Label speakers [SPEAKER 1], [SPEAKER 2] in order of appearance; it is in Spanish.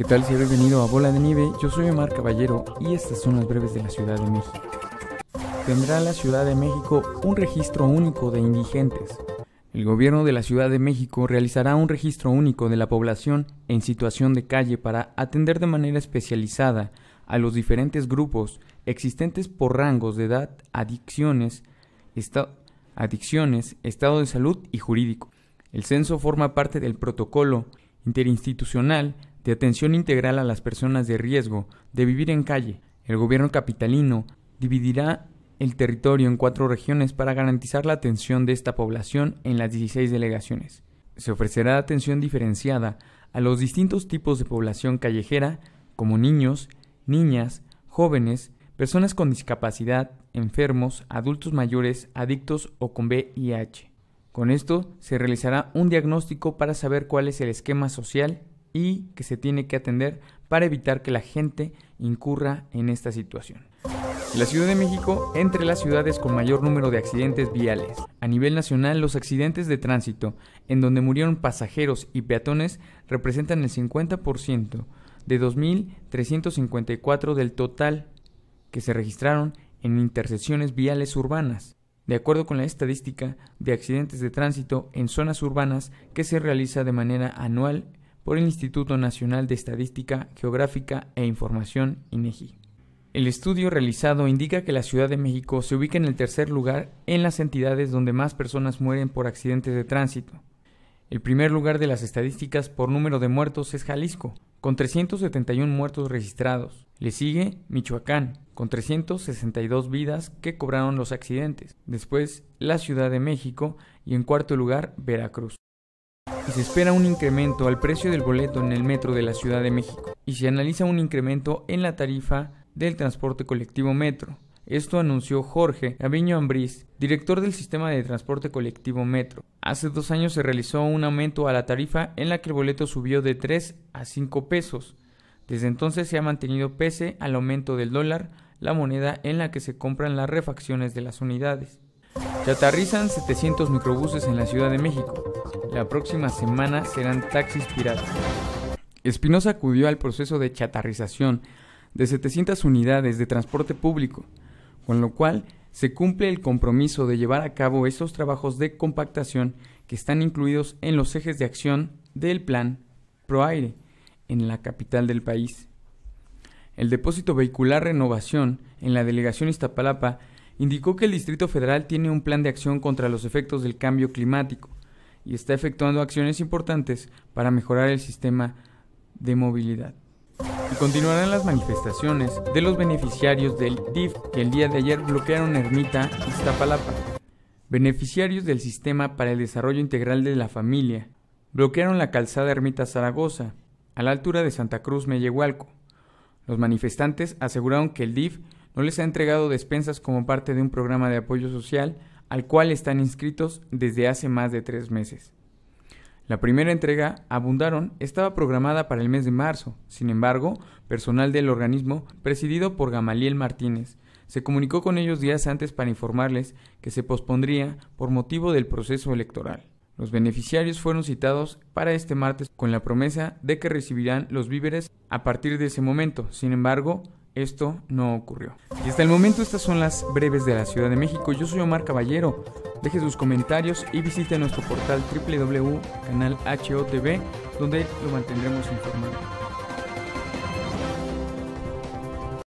[SPEAKER 1] ¿Qué tal si bienvenido a Bola de Nieve? Yo soy Omar Caballero y estas son las breves de la Ciudad de México. Tendrá la Ciudad de México un registro único de indigentes. El gobierno de la Ciudad de México realizará un registro único de la población en situación de calle para atender de manera especializada a los diferentes grupos existentes por rangos de edad, adicciones, adicciones, estado de salud y jurídico. El censo forma parte del protocolo interinstitucional de atención integral a las personas de riesgo de vivir en calle. El gobierno capitalino dividirá el territorio en cuatro regiones para garantizar la atención de esta población en las 16 delegaciones. Se ofrecerá atención diferenciada a los distintos tipos de población callejera, como niños, niñas, jóvenes, personas con discapacidad, enfermos, adultos mayores, adictos o con VIH. Con esto se realizará un diagnóstico para saber cuál es el esquema social y que se tiene que atender para evitar que la gente incurra en esta situación. La Ciudad de México entre las ciudades con mayor número de accidentes viales. A nivel nacional, los accidentes de tránsito, en donde murieron pasajeros y peatones, representan el 50% de 2.354 del total que se registraron en intersecciones viales urbanas, de acuerdo con la estadística de accidentes de tránsito en zonas urbanas que se realiza de manera anual por el Instituto Nacional de Estadística Geográfica e Información, INEGI. E el estudio realizado indica que la Ciudad de México se ubica en el tercer lugar en las entidades donde más personas mueren por accidentes de tránsito. El primer lugar de las estadísticas por número de muertos es Jalisco, con 371 muertos registrados. Le sigue Michoacán, con 362 vidas que cobraron los accidentes. Después, la Ciudad de México y en cuarto lugar, Veracruz y se espera un incremento al precio del boleto en el metro de la Ciudad de México y se analiza un incremento en la tarifa del transporte colectivo metro. Esto anunció Jorge Aviño Ambriz, director del sistema de transporte colectivo Metro. Hace dos años se realizó un aumento a la tarifa en la que el boleto subió de 3 a 5 pesos. Desde entonces se ha mantenido pese al aumento del dólar, la moneda en la que se compran las refacciones de las unidades. Se aterrizan 700 microbuses en la Ciudad de México. La próxima semana serán taxis piratas. Espinosa acudió al proceso de chatarrización de 700 unidades de transporte público, con lo cual se cumple el compromiso de llevar a cabo estos trabajos de compactación que están incluidos en los ejes de acción del plan ProAire en la capital del país. El depósito vehicular Renovación en la delegación Iztapalapa indicó que el Distrito Federal tiene un plan de acción contra los efectos del cambio climático, y está efectuando acciones importantes para mejorar el sistema de movilidad. Y continuarán las manifestaciones de los beneficiarios del DIF que el día de ayer bloquearon Ermita Iztapalapa. Beneficiarios del Sistema para el Desarrollo Integral de la Familia bloquearon la calzada Ermita Zaragoza, a la altura de Santa Cruz Mellehualco. Los manifestantes aseguraron que el DIF no les ha entregado despensas como parte de un programa de apoyo social al cual están inscritos desde hace más de tres meses. La primera entrega, Abundaron, estaba programada para el mes de marzo. Sin embargo, personal del organismo, presidido por Gamaliel Martínez, se comunicó con ellos días antes para informarles que se pospondría por motivo del proceso electoral. Los beneficiarios fueron citados para este martes con la promesa de que recibirán los víveres a partir de ese momento. Sin embargo, esto no ocurrió. Y hasta el momento estas son las breves de la Ciudad de México. Yo soy Omar Caballero. Deje sus comentarios y visite nuestro portal www.canalhotv donde lo mantendremos informado.